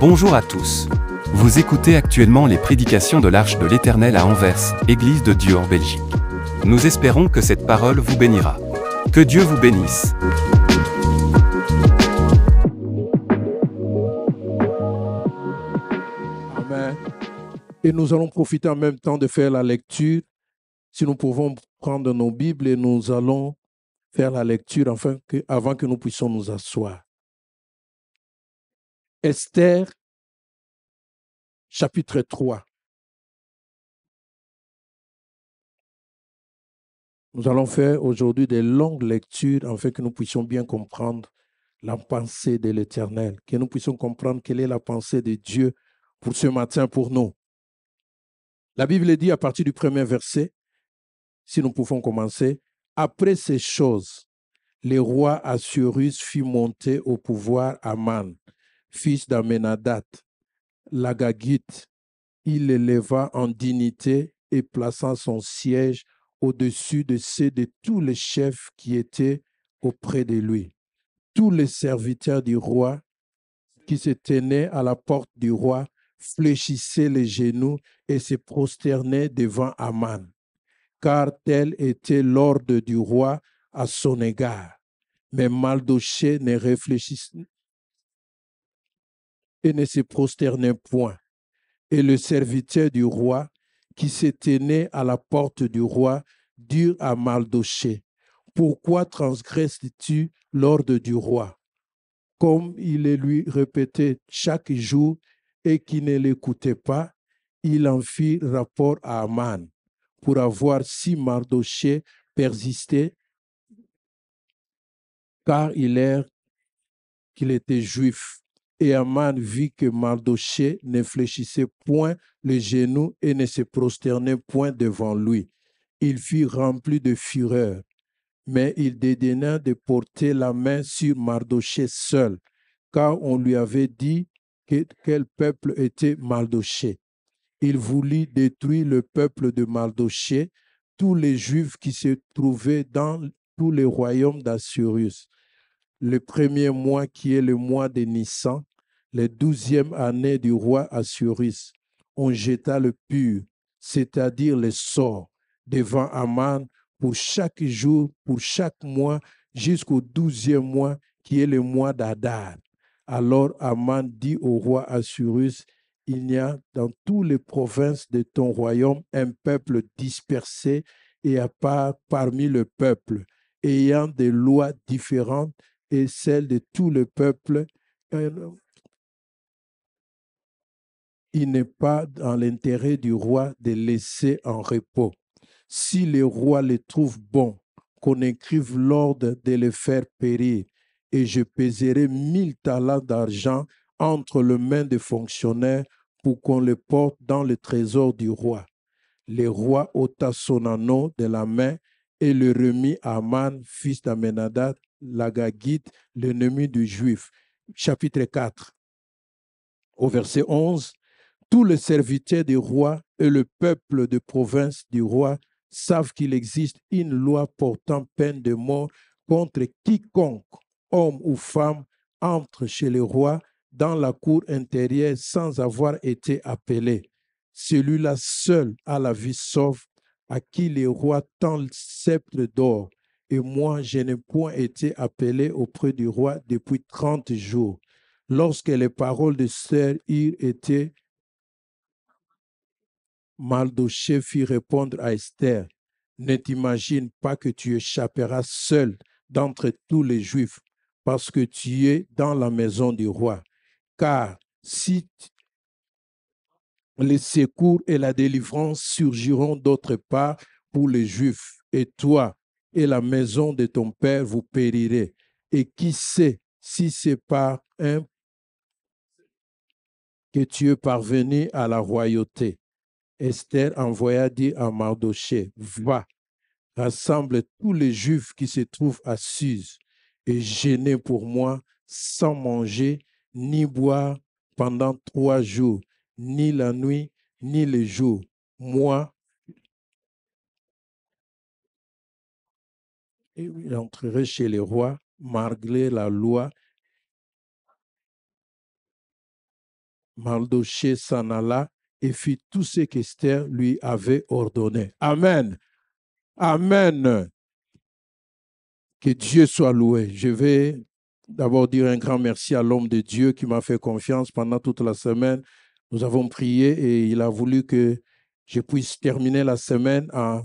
Bonjour à tous. Vous écoutez actuellement les prédications de l'Arche de l'Éternel à Anvers, Église de Dieu en Belgique. Nous espérons que cette parole vous bénira. Que Dieu vous bénisse. Amen. Et nous allons profiter en même temps de faire la lecture, si nous pouvons prendre nos Bibles et nous allons faire la lecture que, avant que nous puissions nous asseoir. Esther, chapitre 3. Nous allons faire aujourd'hui des longues lectures afin que nous puissions bien comprendre la pensée de l'Éternel, que nous puissions comprendre quelle est la pensée de Dieu pour ce matin pour nous. La Bible dit à partir du premier verset, si nous pouvons commencer. Après ces choses, le roi Assurus fit monter au pouvoir Aman, fils d'Amenadat, l'Agagite. Il l'éleva en dignité et plaçant son siège au-dessus de ceux de tous les chefs qui étaient auprès de lui. Tous les serviteurs du roi qui se tenaient à la porte du roi fléchissaient les genoux et se prosternaient devant Aman car tel était l'ordre du roi à son égard. Mais Maldoché ne réfléchissait et ne se prosternait point. Et le serviteur du roi, qui se tenait à la porte du roi, dit à Maldoché, Pourquoi transgresses-tu l'ordre du roi Comme il le lui répétait chaque jour et qui ne l'écoutait pas, il en fit rapport à Aman pour avoir si Mardoché persisté, car il est qu'il était juif. Et Aman vit que Mardoché ne fléchissait point les genoux et ne se prosternait point devant lui. Il fut rempli de fureur, mais il dédaigna de porter la main sur Mardoché seul, car on lui avait dit que, quel peuple était Mardoché il voulut détruire le peuple de Mardoché, tous les Juifs qui se trouvaient dans tous les royaumes d'Assurus. Le premier mois qui est le mois de Nissan, les douzième année du roi Assurus, on jeta le pur, c'est-à-dire les sort, devant Aman pour chaque jour, pour chaque mois, jusqu'au douzième mois qui est le mois d'Adar. Alors Aman dit au roi Assurus, il n'y a dans toutes les provinces de ton royaume un peuple dispersé et à part parmi le peuple, ayant des lois différentes et celles de tout le peuple. Euh, il n'est pas dans l'intérêt du roi de laisser en repos. Si le roi le trouve bon, qu'on écrive l'ordre de le faire périr, et je pèserai mille talents d'argent entre les mains des fonctionnaires pour qu'on le porte dans le trésor du roi. Le roi ôta son anneau de la main et le remit à Man, fils d'Amenadad, l'Agagite, l'ennemi du Juif. Chapitre 4. Au verset 11, tous les serviteurs du roi et le peuple de province du roi savent qu'il existe une loi portant peine de mort contre quiconque, homme ou femme, entre chez le roi dans la cour intérieure sans avoir été appelé. Celui-là seul a la vie sauve, à qui les rois tendent le sceptre d'or. Et moi, je n'ai point été appelé auprès du roi depuis trente jours. Lorsque les paroles de Sœur Ir étaient Mardoché fit répondre à Esther, ne t'imagine pas que tu échapperas seul d'entre tous les Juifs, parce que tu es dans la maison du roi car si les secours et la délivrance surgiront d'autre part pour les Juifs, et toi et la maison de ton Père vous périrez. Et qui sait si c'est par un que tu es parvenu à la royauté. Esther envoya dire à Mardoché, va, rassemble tous les Juifs qui se trouvent à Suse et gênez pour moi sans manger ni boire pendant trois jours, ni la nuit, ni le jour. Moi, il entrerait chez les rois, malgré la loi. maldoché s'en alla et fit tout ce qu'Esther lui avait ordonné. Amen. Amen. Que Dieu soit loué. Je vais d'abord dire un grand merci à l'homme de Dieu qui m'a fait confiance pendant toute la semaine. Nous avons prié et il a voulu que je puisse terminer la semaine en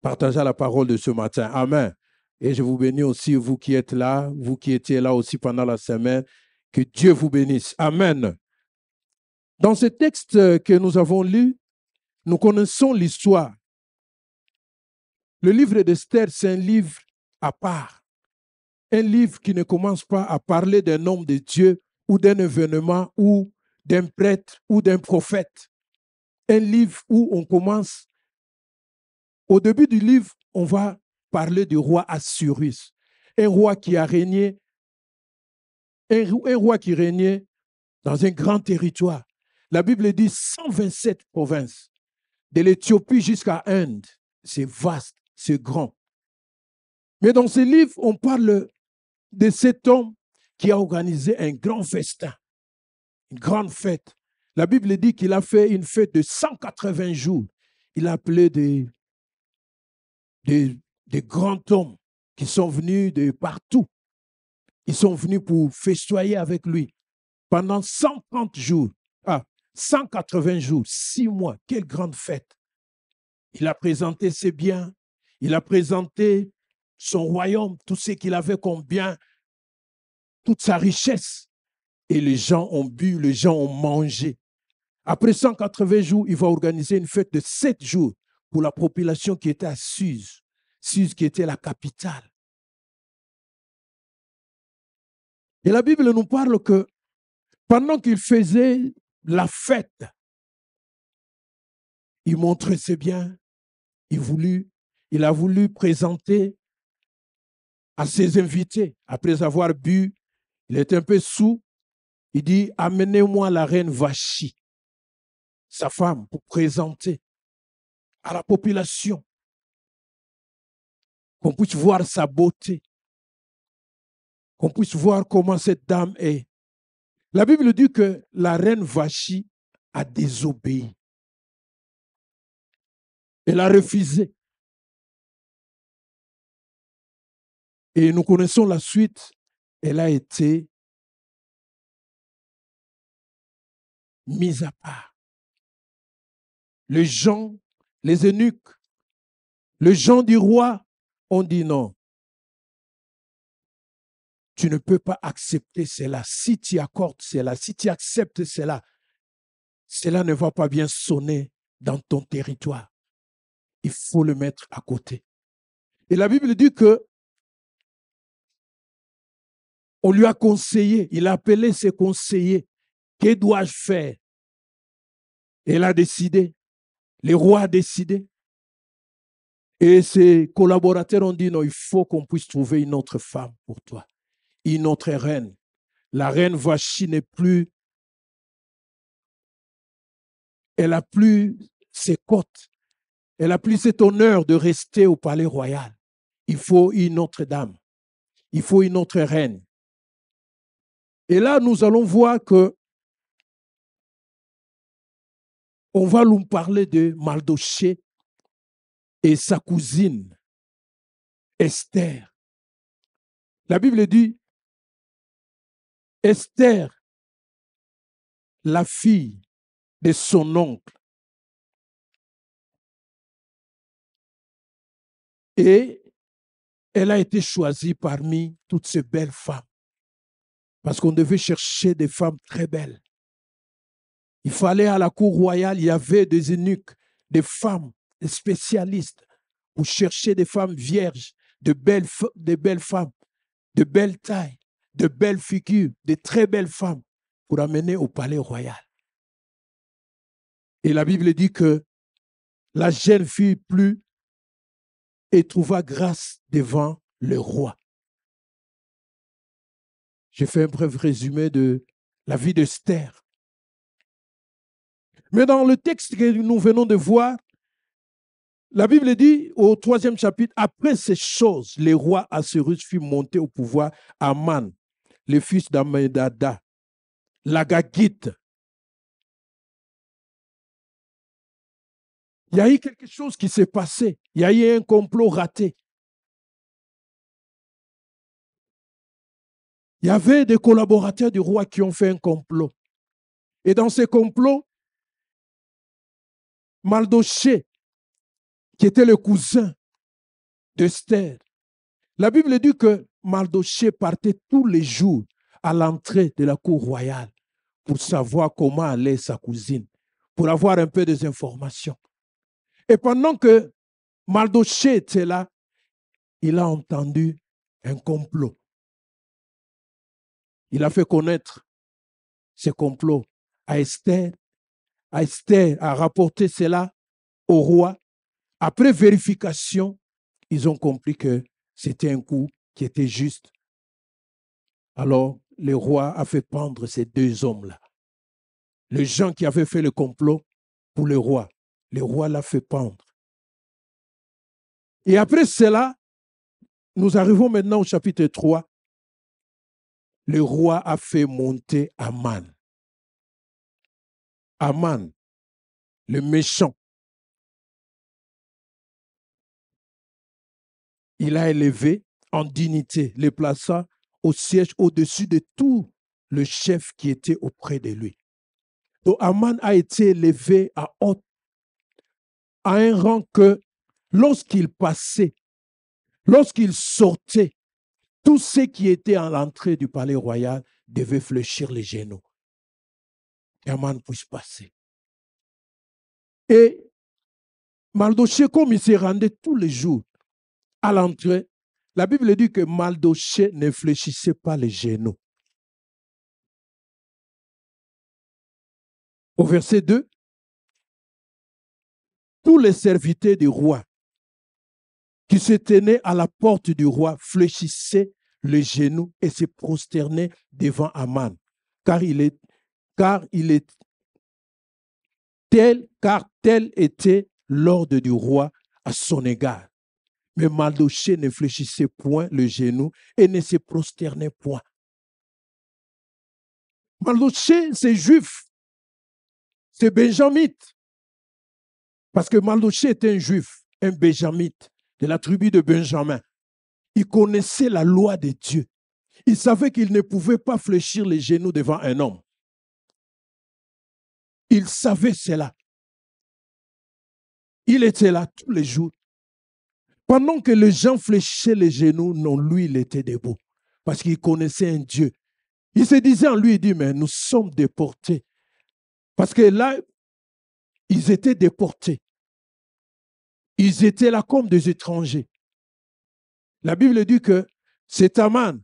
partageant la parole de ce matin. Amen. Et je vous bénis aussi, vous qui êtes là, vous qui étiez là aussi pendant la semaine. Que Dieu vous bénisse. Amen. Dans ce texte que nous avons lu, nous connaissons l'histoire. Le livre d'Esther, c'est un livre à part. Un livre qui ne commence pas à parler d'un homme de Dieu ou d'un événement ou d'un prêtre ou d'un prophète. Un livre où on commence, au début du livre, on va parler du roi Assurus, un roi qui a régné, un, un roi qui régnait dans un grand territoire. La Bible dit 127 provinces, de l'Éthiopie jusqu'à Inde. C'est vaste, c'est grand. Mais dans ce livre, on parle de cet homme qui a organisé un grand festin, une grande fête. La Bible dit qu'il a fait une fête de 180 jours. Il a appelé des, des, grands hommes qui sont venus de partout. Ils sont venus pour festoyer avec lui pendant 130 jours, ah, 180 jours, 6 mois. Quelle grande fête! Il a présenté ses biens, il a présenté son royaume, tout ce qu'il avait comme bien, toute sa richesse. Et les gens ont bu, les gens ont mangé. Après 180 jours, il va organiser une fête de 7 jours pour la population qui était à Suse, Suse qui était la capitale. Et la Bible nous parle que pendant qu'il faisait la fête, il montrait ses biens, il, voulut, il a voulu présenter à ses invités. Après avoir bu, il est un peu sous. Il dit, amenez-moi la reine Vachi, sa femme, pour présenter à la population, qu'on puisse voir sa beauté, qu'on puisse voir comment cette dame est. La Bible dit que la reine Vachi a désobéi. Elle a refusé. Et nous connaissons la suite. Elle a été mise à part. Les gens, les eunuques, les gens du roi ont dit non. Tu ne peux pas accepter cela. Si tu accordes cela, si tu acceptes cela, cela ne va pas bien sonner dans ton territoire. Il faut le mettre à côté. Et la Bible dit que on lui a conseillé, il a appelé ses conseillers. Que dois-je faire Elle a décidé. Le roi a décidé. Et ses collaborateurs ont dit, non, il faut qu'on puisse trouver une autre femme pour toi, une autre reine. La reine Vachi n'est plus, elle n'a plus ses côtes, elle n'a plus cet honneur de rester au palais royal. Il faut une autre dame, il faut une autre reine. Et là, nous allons voir que on va nous parler de Maldoché et sa cousine Esther. La Bible dit Esther, la fille de son oncle, et elle a été choisie parmi toutes ces belles femmes. Parce qu'on devait chercher des femmes très belles. Il fallait à la cour royale, il y avait des eunuques, des femmes, des spécialistes pour chercher des femmes vierges, de belles, belles femmes, de belles tailles, de belles figures, de très belles femmes pour amener au palais royal. Et la Bible dit que la jeune fille plus et trouva grâce devant le roi. J'ai fait un bref résumé de la vie d'Esther. Mais dans le texte que nous venons de voir, la Bible dit au troisième chapitre, après ces choses, le roi Assyrus fut monté au pouvoir Aman, le fils d'Amedada, l'Agagite. Il y a eu quelque chose qui s'est passé. Il y a eu un complot raté. Il y avait des collaborateurs du roi qui ont fait un complot. Et dans ce complot, Maldoché, qui était le cousin d'Esther, la Bible dit que Maldoché partait tous les jours à l'entrée de la cour royale pour savoir comment allait sa cousine, pour avoir un peu des informations. Et pendant que Maldoché était là, il a entendu un complot. Il a fait connaître ce complot à Esther. Esther a rapporté cela au roi. Après vérification, ils ont compris que c'était un coup qui était juste. Alors, le roi a fait pendre ces deux hommes-là. Les gens qui avaient fait le complot pour le roi, le roi l'a fait pendre. Et après cela, nous arrivons maintenant au chapitre 3 le roi a fait monter Aman. Aman, le méchant, il a élevé en dignité, le plaça au siège au-dessus de tout le chef qui était auprès de lui. Donc Aman a été élevé à haute, à un rang que lorsqu'il passait, lorsqu'il sortait, tous ceux qui étaient à l'entrée du palais royal devaient fléchir les genoux. Herman puisse passer. Et Maldoché, comme il se rendait tous les jours à l'entrée, la Bible dit que Maldoché ne fléchissait pas les genoux. Au verset 2, tous les serviteurs du roi qui se tenaient à la porte du roi fléchissaient le genou et se prosterner devant Aman, car il est, car il est tel, car tel était l'ordre du roi à son égard. Mais maldoché ne fléchissait point le genou et ne se prosternait point. Maldouché c'est juif, c'est benjamite, parce que maldoché est un juif, un benjamite de la tribu de Benjamin. Il connaissait la loi de Dieu. Il savait qu'il ne pouvait pas fléchir les genoux devant un homme. Il savait cela. Il était là tous les jours. Pendant que les gens fléchaient les genoux, non, lui, il était debout. Parce qu'il connaissait un Dieu. Il se disait en lui, il dit, mais nous sommes déportés. Parce que là, ils étaient déportés. Ils étaient là comme des étrangers. La Bible dit que c'est Aman,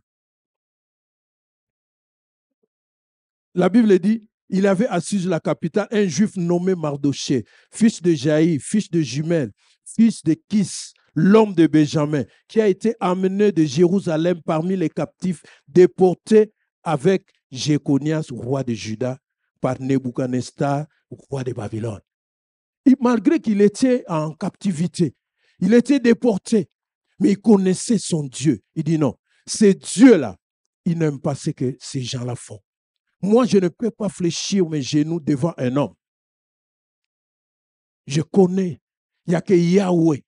la Bible dit, il avait assis sur la capitale un juif nommé Mardoché, fils de Jaï, fils de Jumel, fils de Kis, l'homme de Benjamin, qui a été amené de Jérusalem parmi les captifs, déporté avec Jéconias, roi de Juda, par Nebuchadnezzar, roi de Babylone. malgré qu'il était en captivité, il était déporté mais il connaissait son Dieu. Il dit non, ces dieu là il n'aime pas ce que ces gens-là font. Moi, je ne peux pas fléchir mes genoux devant un homme. Je connais. Il n'y a que Yahweh.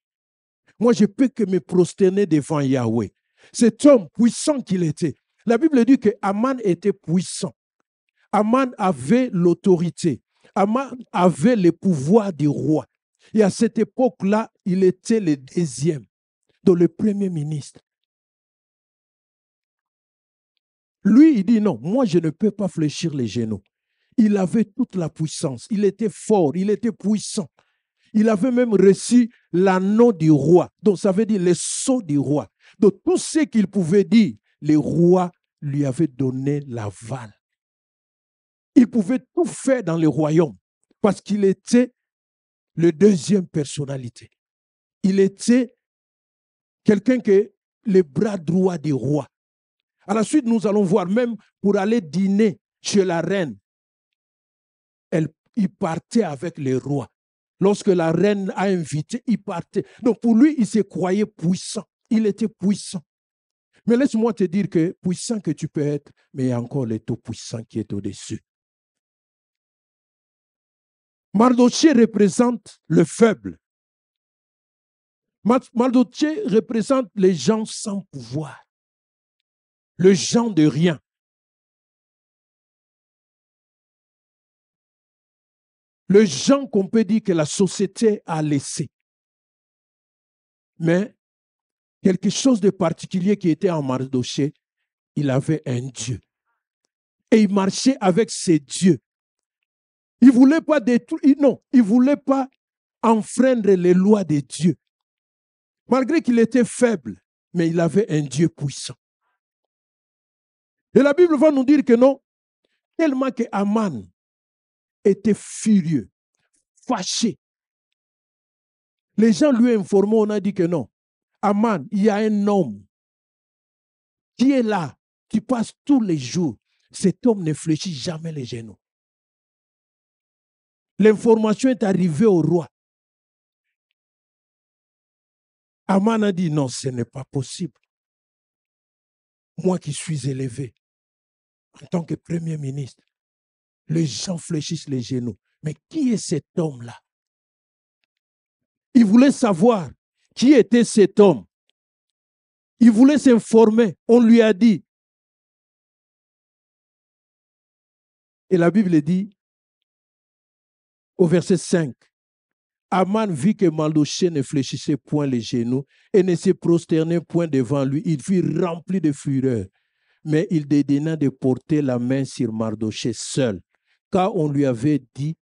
Moi, je peux que me prosterner devant Yahweh. Cet homme puissant qu'il était. La Bible dit que Aman était puissant. Aman avait l'autorité. Aman avait le pouvoir du roi. Et à cette époque-là, il était le deuxième. Dans le Premier ministre. Lui, il dit non, moi je ne peux pas fléchir les genoux. Il avait toute la puissance, il était fort, il était puissant. Il avait même reçu l'anneau du roi, donc ça veut dire le sceau du roi. Donc tout ce qu'il pouvait dire, le roi lui avait donné l'aval. Il pouvait tout faire dans le royaume parce qu'il était le deuxième personnalité. Il était quelqu'un qui est le bras droit des rois. À la suite, nous allons voir, même pour aller dîner chez la reine, elle, il partait avec les rois. Lorsque la reine a invité, il partait. Donc pour lui, il se croyait puissant. Il était puissant. Mais laisse-moi te dire que puissant que tu peux être, mais il y a encore le tout puissant qui est au-dessus. Mardoché représente le faible. Mardoché représente les gens sans pouvoir, les gens de rien. Les gens qu'on peut dire que la société a laissé. Mais quelque chose de particulier qui était en Mardoché, il avait un Dieu. Et il marchait avec ses dieux. Il ne voulait pas détruire, non, il ne voulait pas enfreindre les lois des dieux. Malgré qu'il était faible, mais il avait un Dieu puissant. Et la Bible va nous dire que non, tellement que Aman était furieux, fâché. Les gens lui ont informé, on a dit que non. Aman, il y a un homme qui est là, qui passe tous les jours. Cet homme ne fléchit jamais les genoux. L'information est arrivée au roi. Aman a dit non, ce n'est pas possible. Moi qui suis élevé en tant que Premier ministre, les gens fléchissent les genoux. Mais qui est cet homme-là Il voulait savoir qui était cet homme. Il voulait s'informer. On lui a dit. Et la Bible dit au verset 5, Aman vit que Mardoché ne fléchissait point les genoux et ne se prosternait point devant lui. Il fut rempli de fureur, mais il dédaigna de porter la main sur Mardoché seul, car on lui avait dit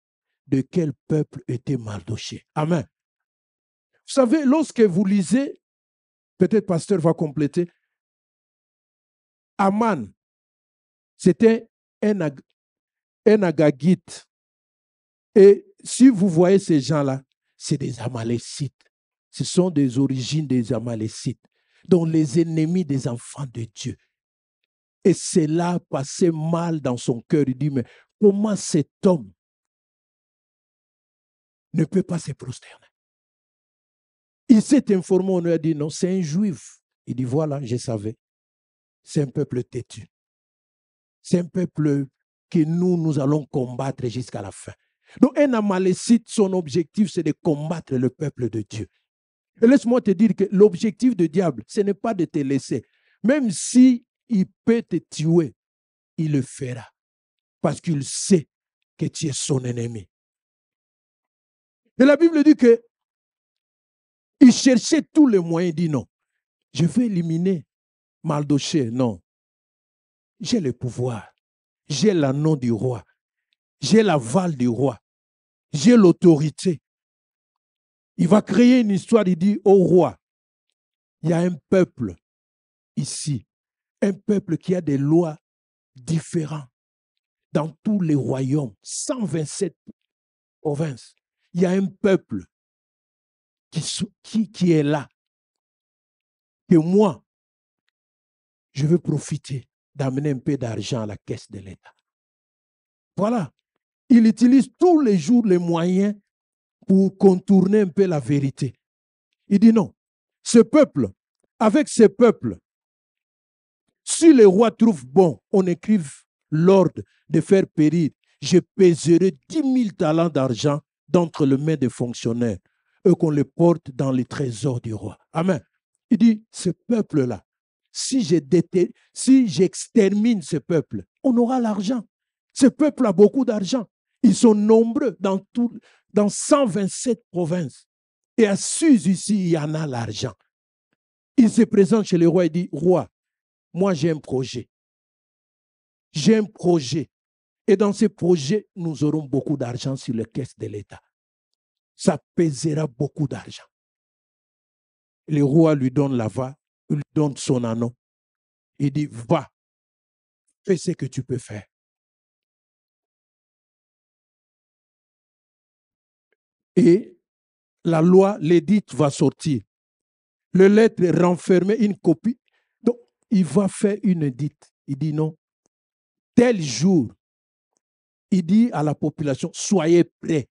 de quel peuple était Mardoché. Amen. Vous savez, lorsque vous lisez, peut-être pasteur va compléter, Aman, c'était un agagite. Et si vous voyez ces gens-là, c'est des Amalécites. Ce sont des origines des Amalécites, dont les ennemis des enfants de Dieu. Et cela passait mal dans son cœur. Il dit, mais comment cet homme ne peut pas se prosterner Il s'est informé, on lui a dit, non, c'est un juif. Il dit, voilà, je savais. C'est un peuple têtu. C'est un peuple que nous, nous allons combattre jusqu'à la fin. Donc un amalécite, son objectif, c'est de combattre le peuple de Dieu. Et laisse-moi te dire que l'objectif du diable, ce n'est pas de te laisser. Même si il peut te tuer, il le fera. Parce qu'il sait que tu es son ennemi. Et la Bible dit que il cherchait tous les moyens, il dit non. Je veux éliminer Maldoché, non. J'ai le pouvoir. J'ai l'anneau du roi. J'ai la l'aval du roi j'ai l'autorité. Il va créer une histoire, il dit au roi, il y a un peuple ici, un peuple qui a des lois différentes dans tous les royaumes, 127 provinces. Il y a un peuple qui, est là, que moi, je veux profiter d'amener un peu d'argent à la caisse de l'État. Voilà, il utilise tous les jours les moyens pour contourner un peu la vérité. Il dit non, ce peuple, avec ce peuple, si le roi trouve bon, on écrive l'ordre de faire périr, je pèserai dix mille talents d'argent d'entre les mains des fonctionnaires et qu'on les porte dans les trésors du roi. Amen. Il dit, ce peuple-là, si, je si j'extermine ce peuple, on aura l'argent. Ce peuple a beaucoup d'argent. Ils sont nombreux dans, tout, dans 127 provinces. Et à Suse, ici, il y en a l'argent. Il se présente chez le roi et dit, roi, moi j'ai un projet. J'ai un projet. Et dans ce projet, nous aurons beaucoup d'argent sur les caisses de l'État. Ça pèsera beaucoup d'argent. Le roi lui donne la voix, il lui donne son anneau. Il dit, va, fais ce que tu peux faire. et la loi, l'édite va sortir. Le lettre renfermée, une copie. Donc, il va faire une édite. Il dit non. Tel jour, il dit à la population, soyez prêts.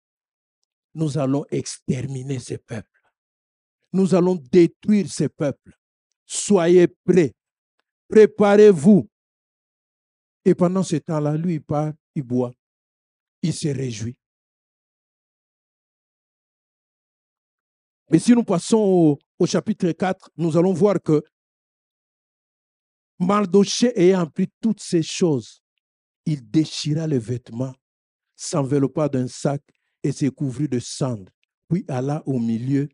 Nous allons exterminer ces peuples. Nous allons détruire ces peuples. Soyez prêts. Préparez-vous. Et pendant ce temps-là, lui, il part, il boit, il se réjouit. Et si nous passons au, chapitre 4, nous allons voir que Mardoché ayant pris toutes ces choses, il déchira les vêtements, s'enveloppa d'un sac et se couvrit de cendres, puis alla au milieu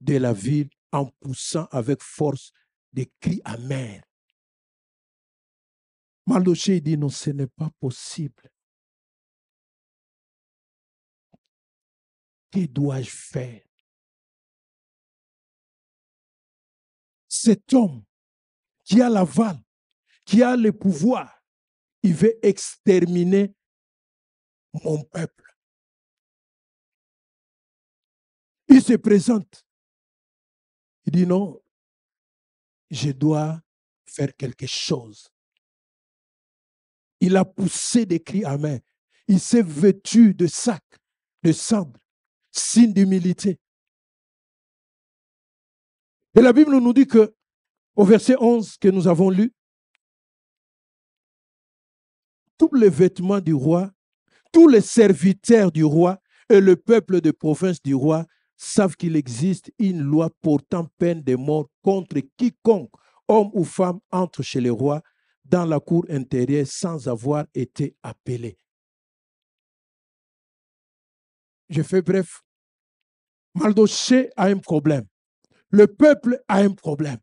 de la ville en poussant avec force des cris amers. Mardoché dit non, ce n'est pas possible. Que dois-je faire cet homme qui a l'aval, qui a le pouvoir, il veut exterminer mon peuple. Il se présente. Il dit non, je dois faire quelque chose. Il a poussé des cris main, Il s'est vêtu de sacs, de cendres, signe d'humilité. Et la Bible nous dit que, au verset 11 que nous avons lu, tous les vêtements du roi, tous les serviteurs du roi et le peuple de province du roi savent qu'il existe une loi portant peine de mort contre quiconque, homme ou femme, entre chez le roi dans la cour intérieure sans avoir été appelé. Je fais bref. maldoché a un problème le peuple a un problème.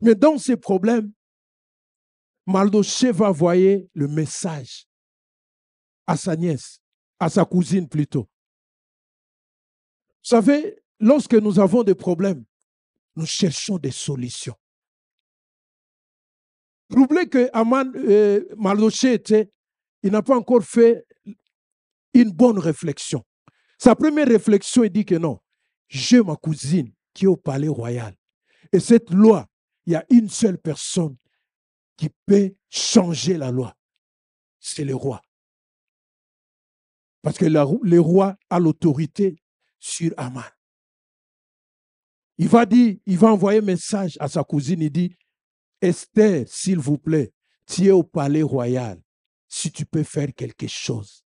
Mais dans ces problèmes, Maldoché va envoyer le message à sa nièce, à sa cousine plutôt. Vous savez, lorsque nous avons des problèmes, nous cherchons des solutions. Vous que Aman, euh, n'a pas encore fait une bonne réflexion. Sa première réflexion, il dit que non, j'ai ma cousine qui est au palais royal. Et cette loi, il y a une seule personne qui peut changer la loi. C'est le roi. Parce que le roi a l'autorité sur Aman. Il va dire, il va envoyer un message à sa cousine, il dit, Esther, s'il vous plaît, tu es au palais royal, si tu peux faire quelque chose.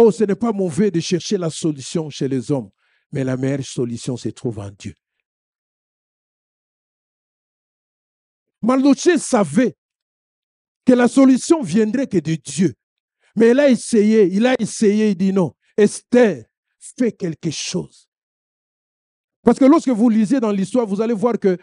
Oh, ce n'est pas mauvais de chercher la solution chez les hommes, mais la meilleure solution se trouve en Dieu. Maldoché savait que la solution viendrait que de Dieu. Mais il a essayé, il a essayé, il dit non. Esther fait quelque chose. Parce que lorsque vous lisez dans l'histoire, vous allez voir que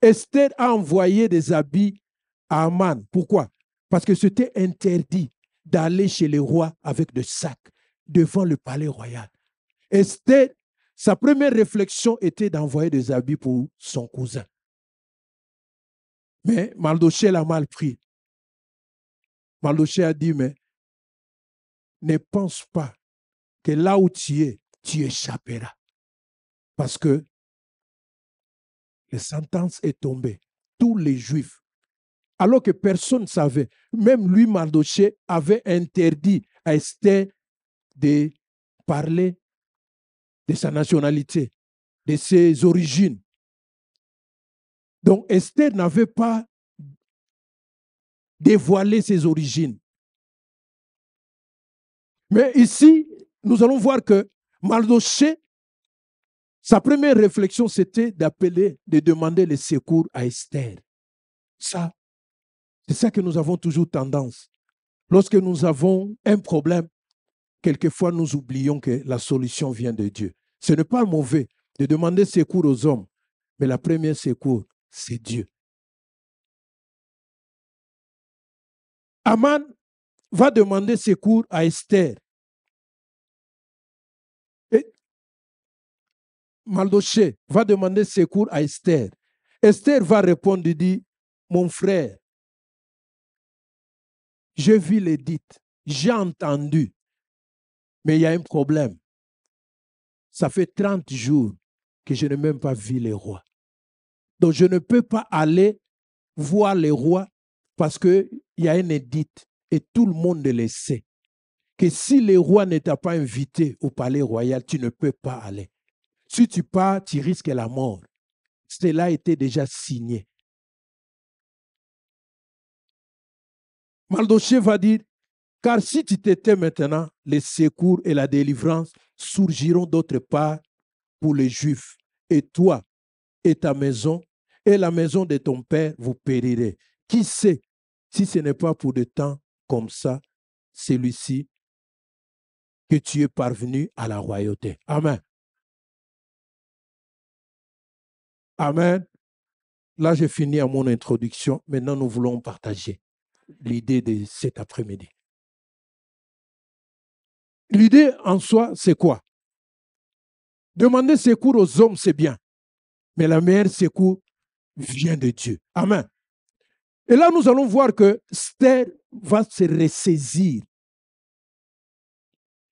Esther a envoyé des habits à Amman. Pourquoi Parce que c'était interdit d'aller chez les rois avec des sacs devant le palais royal. Esther sa première réflexion était d'envoyer des habits pour son cousin. Mais Maldoché l'a mal pris. Maldoché a dit, mais ne pense pas que là où tu es, tu échapperas. Parce que la sentence est tombée. Tous les Juifs, alors que personne ne savait, même lui, Maldoché, avait interdit à Esther de parler de sa nationalité, de ses origines. Donc Esther n'avait pas dévoilé ses origines. Mais ici, nous allons voir que Mardoché, sa première réflexion, c'était d'appeler, de demander le secours à Esther. Ça, c'est ça que nous avons toujours tendance. Lorsque nous avons un problème, quelquefois nous oublions que la solution vient de Dieu. Ce n'est pas mauvais de demander secours aux hommes, mais la première secours, c'est Dieu. Aman va demander secours à Esther. Et Maldoché va demander secours à Esther. Esther va répondre et dit, mon frère, je vis l'édite, j'ai entendu, mais il y a un problème. Ça fait 30 jours que je n'ai même pas vu les rois. Donc je ne peux pas aller voir les rois parce qu'il y a une édite et tout le monde le sait. Que si le roi ne t'a pas invité au palais royal, tu ne peux pas aller. Si tu pars, tu risques la mort. Cela été déjà signé. Mardoché va dire, car si tu t'étais maintenant, les secours et la délivrance surgiront d'autre part pour les Juifs. Et toi et ta maison et la maison de ton père, vous périrez. Qui sait si ce n'est pas pour des temps comme ça, celui-ci, que tu es parvenu à la royauté. Amen. Amen. Là, j'ai fini à mon introduction. Maintenant, nous voulons partager l'idée de cet après-midi. L'idée en soi, c'est quoi Demander secours aux hommes, c'est bien. Mais la meilleure secours vient de Dieu. Amen. Et là, nous allons voir que Ster va se ressaisir.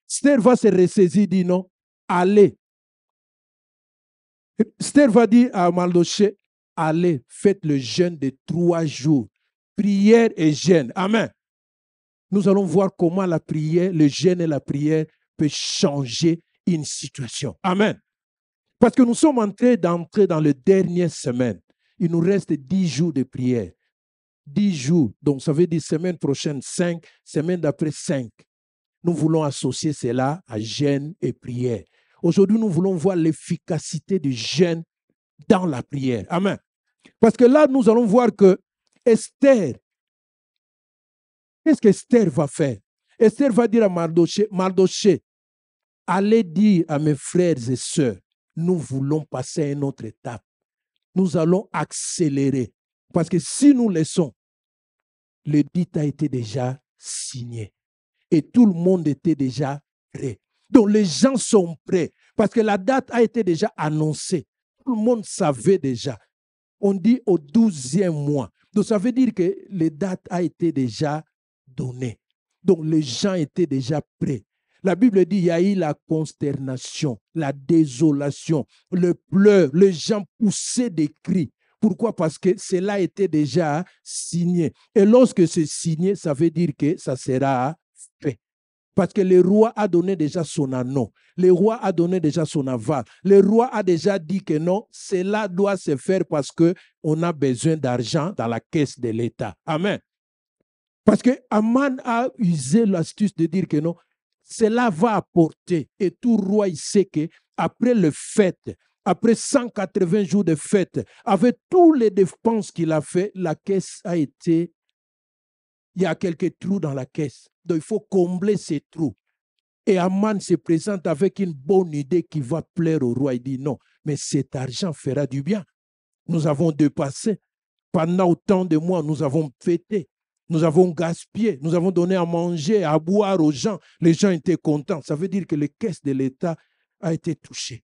Ster va se ressaisir, dit non, allez. Ster va dire à Mardoché, allez, faites le jeûne de trois jours, prière et jeûne. Amen. Nous allons voir comment la prière, le jeûne et la prière peut changer une situation. Amen. Parce que nous sommes en train d'entrer dans les dernières semaines. Il nous reste dix jours de prière. Dix jours. Donc, ça veut dire semaine prochaine, cinq, semaine d'après, cinq. Nous voulons associer cela à jeûne et prière. Aujourd'hui, nous voulons voir l'efficacité du jeûne dans la prière. Amen. Parce que là, nous allons voir que Esther Qu'est-ce qu'Esther va faire Esther va dire à Mardoché, Mardoché, allez dire à mes frères et sœurs, nous voulons passer à une autre étape. Nous allons accélérer. Parce que si nous laissons, le dit a été déjà signé. Et tout le monde était déjà prêt. Donc les gens sont prêts. Parce que la date a été déjà annoncée. Tout le monde savait déjà. On dit au douzième mois. Donc ça veut dire que les dates a été déjà donné. Donc les gens étaient déjà prêts. La Bible dit, il y a eu la consternation, la désolation, le pleur, les gens poussaient des cris. Pourquoi Parce que cela était déjà signé. Et lorsque c'est signé, ça veut dire que ça sera fait. Parce que le roi a donné déjà son anneau, le roi a donné déjà son aval, le roi a déjà dit que non, cela doit se faire parce que on a besoin d'argent dans la caisse de l'État. Amen. Parce que Aman a usé l'astuce de dire que non, cela va apporter, et tout roi sait que après le fête, après 180 jours de fête, avec toutes les dépenses qu'il a fait, la caisse a été, il y a quelques trous dans la caisse. Donc il faut combler ces trous. Et Aman se présente avec une bonne idée qui va plaire au roi. Il dit non, mais cet argent fera du bien. Nous avons dépassé. Pendant autant de mois, nous avons fêté. Nous avons gaspillé, nous avons donné à manger, à boire aux gens. Les gens étaient contents. Ça veut dire que les caisses de l'État a été touchées.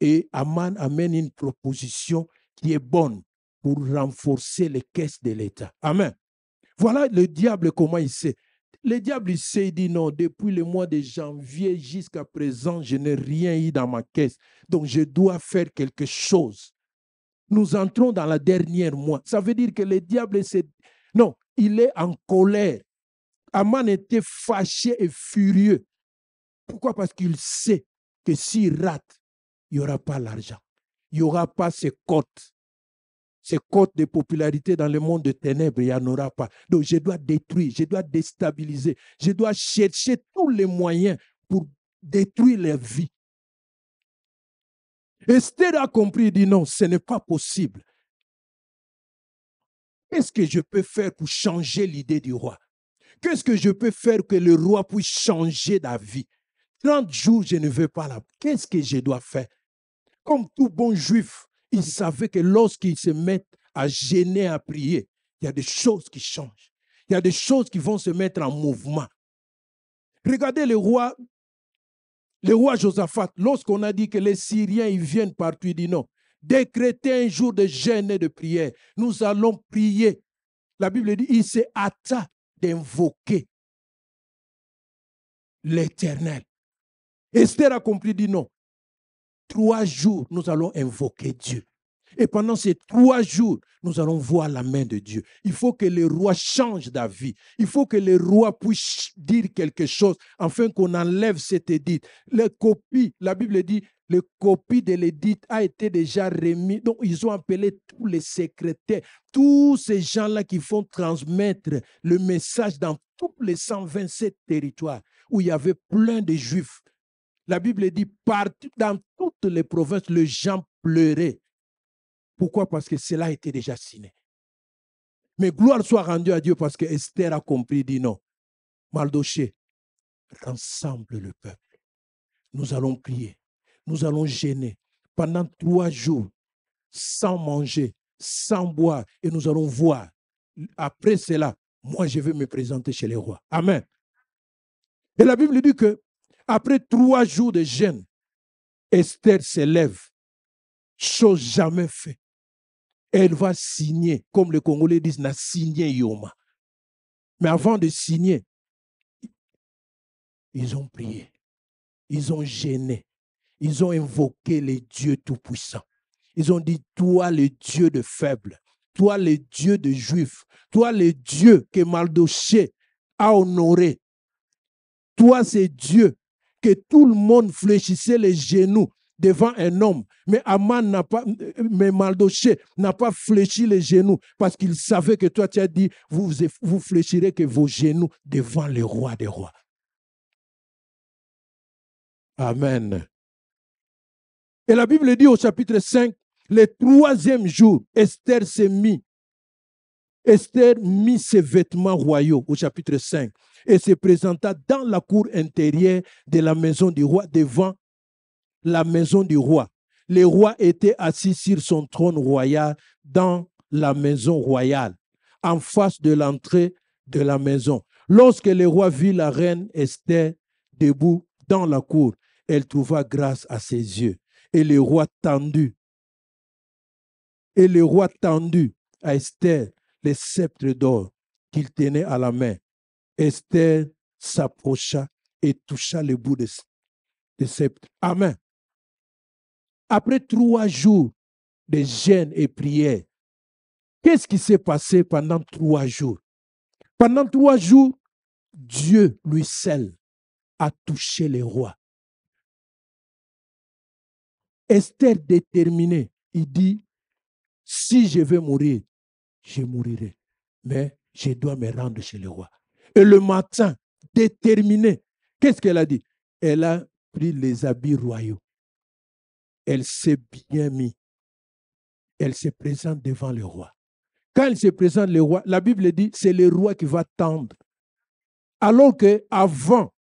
Et Aman amène une proposition qui est bonne pour renforcer les caisses de l'État. Amen. Voilà le diable comment il sait. Le diable, il sait, il dit non, depuis le mois de janvier jusqu'à présent, je n'ai rien eu dans ma caisse. Donc, je dois faire quelque chose. Nous entrons dans la dernière mois. Ça veut dire que le diable, c'est... Non, il est en colère. Aman était fâché et furieux. Pourquoi Parce qu'il sait que s'il rate, il n'y aura pas l'argent. Il n'y aura pas ses cotes. Ces cotes de popularité dans le monde de ténèbres, il n'y en aura pas. Donc je dois détruire, je dois déstabiliser, je dois chercher tous les moyens pour détruire leur vie. Esther a compris, dit non, ce n'est pas possible. Qu'est-ce que je peux faire pour changer l'idée du roi Qu'est-ce que je peux faire que le roi puisse changer d'avis 30 jours, je ne veux pas là. Qu'est-ce que je dois faire Comme tout bon juif, il savait que lorsqu'il se met à gêner, à prier, il y a des choses qui changent. Il y a des choses qui vont se mettre en mouvement. Regardez le roi, le roi Josaphat. Lorsqu'on a dit que les Syriens, ils viennent partout, il dit non décréter un jour de jeûne et de prière. Nous allons prier. La Bible dit, il s'est hâta d'invoquer l'Éternel. Esther a compris, dit non. Trois jours, nous allons invoquer Dieu. Et pendant ces trois jours, nous allons voir la main de Dieu. Il faut que les rois changent d'avis. Il faut que les rois puissent dire quelque chose afin qu'on enlève cette édite. Les copies, la Bible dit, les copies de l'édite a été déjà remis. Donc, ils ont appelé tous les secrétaires, tous ces gens-là qui font transmettre le message dans tous les 127 territoires où il y avait plein de juifs. La Bible dit, partout dans toutes les provinces, les gens pleuraient. Pourquoi Parce que cela a été déjà signé. Mais gloire soit rendue à Dieu parce que Esther a compris, dit non. Maldoché, rassemble le peuple. Nous allons prier nous allons gêner pendant trois jours sans manger, sans boire, et nous allons voir. Après cela, moi, je vais me présenter chez les rois. Amen. Et la Bible dit que après trois jours de jeûne, Esther s'élève, chose jamais faite. Elle va signer, comme les Congolais disent, n'a signé Yoma. Mais avant de signer, ils ont prié, ils ont gêné, ils ont invoqué les dieux tout puissants Ils ont dit, toi le Dieu de faibles. toi le Dieu de juifs, toi le Dieu que Maldoché a honoré. Toi c'est Dieu que tout le monde fléchissait les genoux devant un homme. Mais Aman n'a pas, mais Maldoché n'a pas fléchi les genoux parce qu'il savait que toi, tu as dit, vous, vous fléchirez que vos genoux devant le roi des rois. Amen. Et la Bible dit au chapitre 5, le troisième jour, Esther s'est mise. Esther mit ses vêtements royaux au chapitre 5 et se présenta dans la cour intérieure de la maison du roi, devant la maison du roi. Le roi était assis sur son trône royal dans la maison royale, en face de l'entrée de la maison. Lorsque le roi vit la reine Esther debout dans la cour, elle trouva grâce à ses yeux. Et le roi tendu, et le roi tendu à Esther le sceptre d'or qu'il tenait à la main. Esther s'approcha et toucha le bout de ce sceptre. Amen. Après trois jours de jeûne et prière, qu'est-ce qui s'est passé pendant trois jours? Pendant trois jours, Dieu lui seul a touché les rois. Esther déterminée, il dit, si je veux mourir, je mourirai, Mais je dois me rendre chez le roi. Et le matin, déterminée, qu'est-ce qu'elle a dit Elle a pris les habits royaux. Elle s'est bien mise. Elle se présente devant le roi. Quand elle se présente le roi, la Bible dit, c'est le roi qui va tendre. Alors que avant,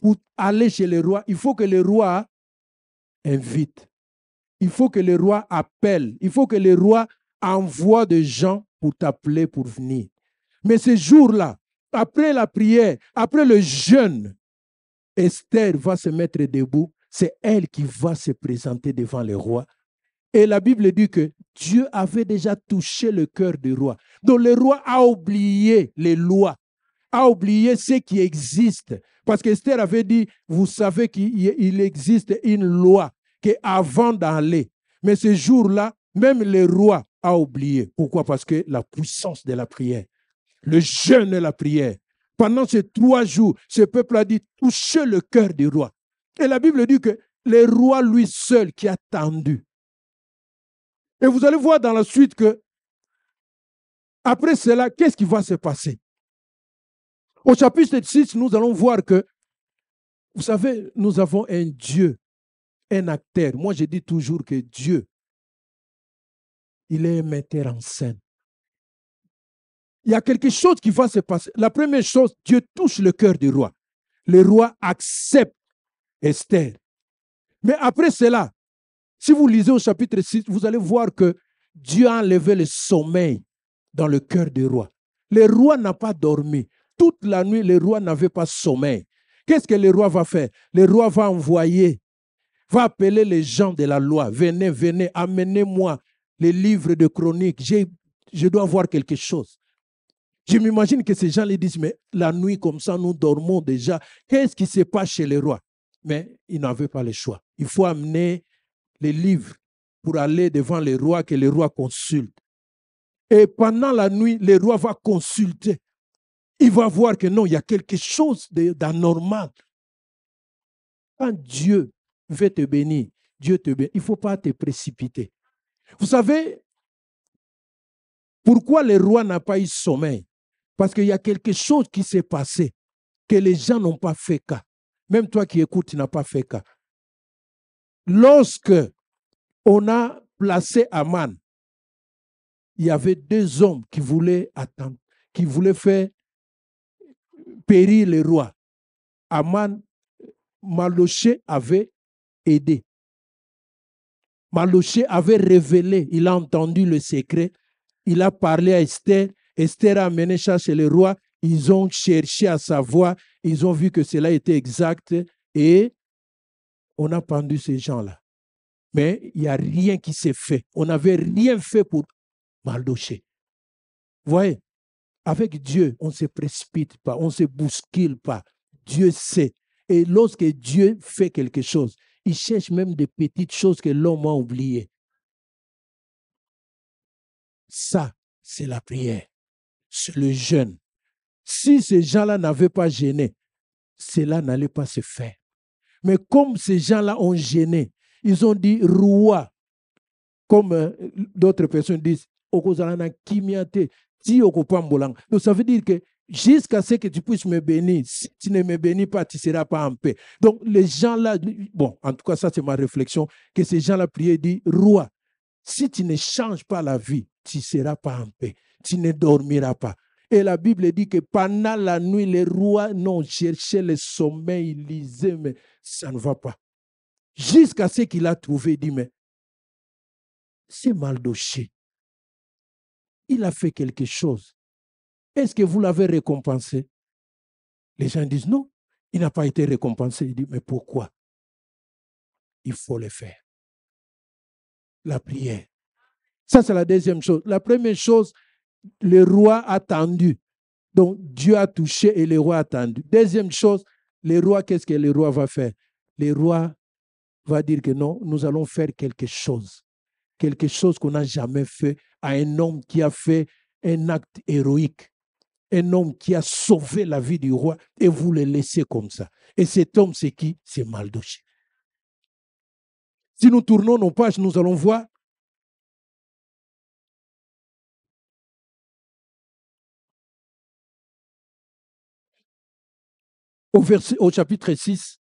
pour aller chez le roi, il faut que le roi invite. Il faut que le roi appelle. Il faut que le roi envoie des gens pour t'appeler pour venir. Mais ce jour-là, après la prière, après le jeûne, Esther va se mettre debout. C'est elle qui va se présenter devant le roi. Et la Bible dit que Dieu avait déjà touché le cœur du roi. Donc le roi a oublié les lois, a oublié ce qui existe, parce qu'Esther avait dit, vous savez qu'il existe une loi qui avant d'aller, mais ce jour-là, même le roi a oublié. Pourquoi Parce que la puissance de la prière, le jeûne de la prière. Pendant ces trois jours, ce peuple a dit, toucher le cœur du roi. Et la Bible dit que le roi lui seul qui a tendu. Et vous allez voir dans la suite que, après cela, qu'est-ce qui va se passer au chapitre 6, nous allons voir que, vous savez, nous avons un Dieu, un acteur. Moi, je dis toujours que Dieu, il est un metteur en scène. Il y a quelque chose qui va se passer. La première chose, Dieu touche le cœur du roi. Le roi accepte Esther. Mais après cela, si vous lisez au chapitre 6, vous allez voir que Dieu a enlevé le sommeil dans le cœur du roi. Le roi n'a pas dormi. Toute la nuit, le roi n'avait pas sommeil. Qu'est-ce que le roi va faire Le roi va envoyer, va appeler les gens de la loi. Venez, venez, amenez-moi les livres de chroniques. Je dois voir quelque chose. Je m'imagine que ces gens lui disent, mais la nuit comme ça, nous dormons déjà. Qu'est-ce qui se passe chez le roi Mais il n'avait pas le choix. Il faut amener les livres pour aller devant le roi, que le roi consulte. Et pendant la nuit, le roi va consulter il va voir que non, il y a quelque chose d'anormal. Quand Dieu veut te bénir, Dieu te bénit. Il ne faut pas te précipiter. Vous savez, pourquoi le roi n'a pas eu sommeil Parce qu'il y a quelque chose qui s'est passé que les gens n'ont pas fait cas. Même toi qui écoutes, tu n'as pas fait cas. Lorsque on a placé Aman, il y avait deux hommes qui voulaient attendre, qui voulaient faire périr le roi. Aman, Maloché avait aidé. Maloché avait révélé, il a entendu le secret, il a parlé à Esther, Esther a amené ça chez le roi, ils ont cherché à savoir, ils ont vu que cela était exact et on a pendu ces gens-là. Mais il n'y a rien qui s'est fait. On n'avait rien fait pour Mardoché. Vous voyez avec Dieu, on ne se précipite pas, on ne se bouscule pas. Dieu sait. Et lorsque Dieu fait quelque chose, il cherche même des petites choses que l'homme a oubliées. Ça, c'est la prière, c'est le jeûne. Si ces gens-là n'avaient pas gêné, cela n'allait pas se faire. Mais comme ces gens-là ont gêné, ils ont dit roi, comme euh, d'autres personnes disent, donc ça veut dire que jusqu'à ce que tu puisses me bénir, si tu ne me bénis pas, tu ne seras pas en paix. Donc les gens-là, bon, en tout cas, ça c'est ma réflexion, que ces gens-là priaient, dit, roi, si tu ne changes pas la vie, tu ne seras pas en paix, tu ne dormiras pas. Et la Bible dit que pendant la nuit, les rois n'ont cherché le sommeil, ils lisaient, mais ça ne va pas. Jusqu'à ce qu'il a trouvé, il dit, mais c'est mal doché il a fait quelque chose. Est-ce que vous l'avez récompensé Les gens disent non, il n'a pas été récompensé. Il dit, mais pourquoi Il faut le faire. La prière. Ça, c'est la deuxième chose. La première chose, le roi attendu. Donc, Dieu a touché et le roi attendu. Deuxième chose, le roi, qu'est-ce que le roi va faire Le roi va dire que non, nous allons faire quelque chose. Quelque chose qu'on n'a jamais fait à un homme qui a fait un acte héroïque, un homme qui a sauvé la vie du roi, et vous le laissez comme ça. Et cet homme, c'est qui C'est Maldoché. Si nous tournons nos pages, nous allons voir au, chapitre 6,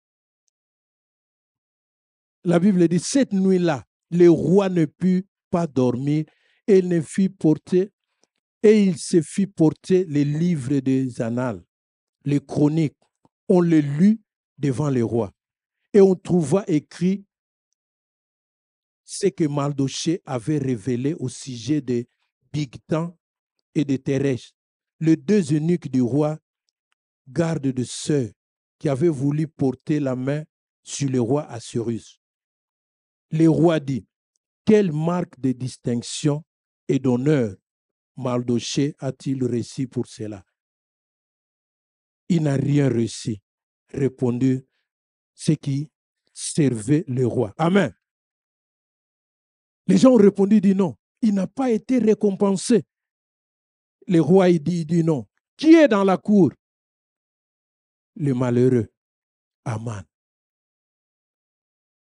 la Bible dit, cette nuit-là, le roi ne put pas dormir et il et il se fit porter les livres des annales, les chroniques. On les lut devant le roi, Et on trouva écrit ce que Maldoché avait révélé au sujet de Bigtan et de Teresh, les deux eunuques du roi, garde de ceux qui avaient voulu porter la main sur le roi Assyrus. Le roi dit, quelle marque de distinction et d'honneur, Maldoché a-t-il réussi pour cela Il n'a rien réussi, répondit ce qui servait le roi. Amen. Les gens ont répondu, dit non, il n'a pas été récompensé. Le roi, dit, dit non. Qui est dans la cour Le malheureux, Aman.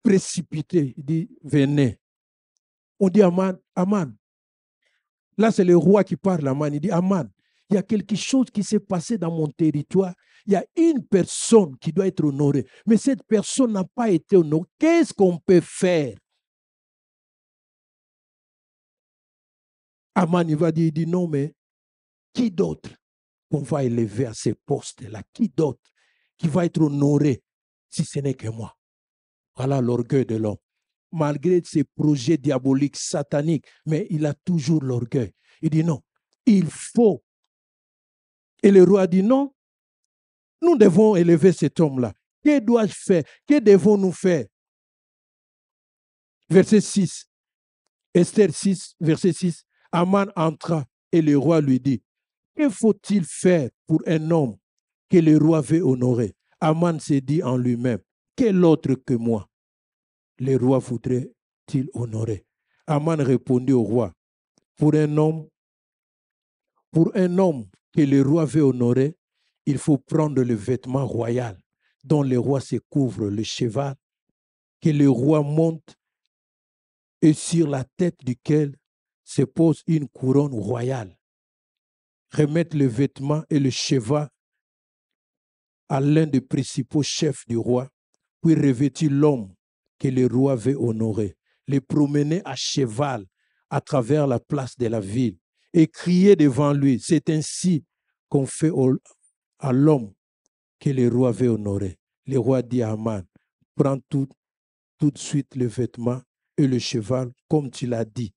Précipité, il dit, venez. On dit Aman, Aman, Là, c'est le roi qui parle à Aman. Il dit, Aman, il y a quelque chose qui s'est passé dans mon territoire. Il y a une personne qui doit être honorée, mais cette personne n'a pas été honorée. Qu'est-ce qu'on peut faire Aman, il va dire, il dit, non, mais qui d'autre qu'on va élever à ce poste-là Qui d'autre qui va être honoré si ce n'est que moi Voilà l'orgueil de l'homme malgré ses projets diaboliques, sataniques, mais il a toujours l'orgueil. Il dit non, il faut. Et le roi dit non, nous devons élever cet homme-là. Que dois-je faire Que devons-nous faire Verset 6. Esther 6, verset 6. Aman entra et le roi lui dit, que faut-il faire pour un homme que le roi veut honorer Aman s'est dit en lui-même, quel autre que moi les rois voudraient-ils honorer Aman répondit au roi, pour un homme, pour un homme que le roi veut honorer, il faut prendre le vêtement royal dont le roi se couvre le cheval, que le roi monte et sur la tête duquel se pose une couronne royale. Remettre le vêtement et le cheval à l'un des principaux chefs du roi, puis revêtir l'homme que le roi veut honorer, les promener à cheval à travers la place de la ville et crier devant lui. C'est ainsi qu'on fait à l'homme que le roi veut honorer. Le roi dit à Aman, prends tout, tout de suite le vêtement et le cheval, comme tu l'as dit,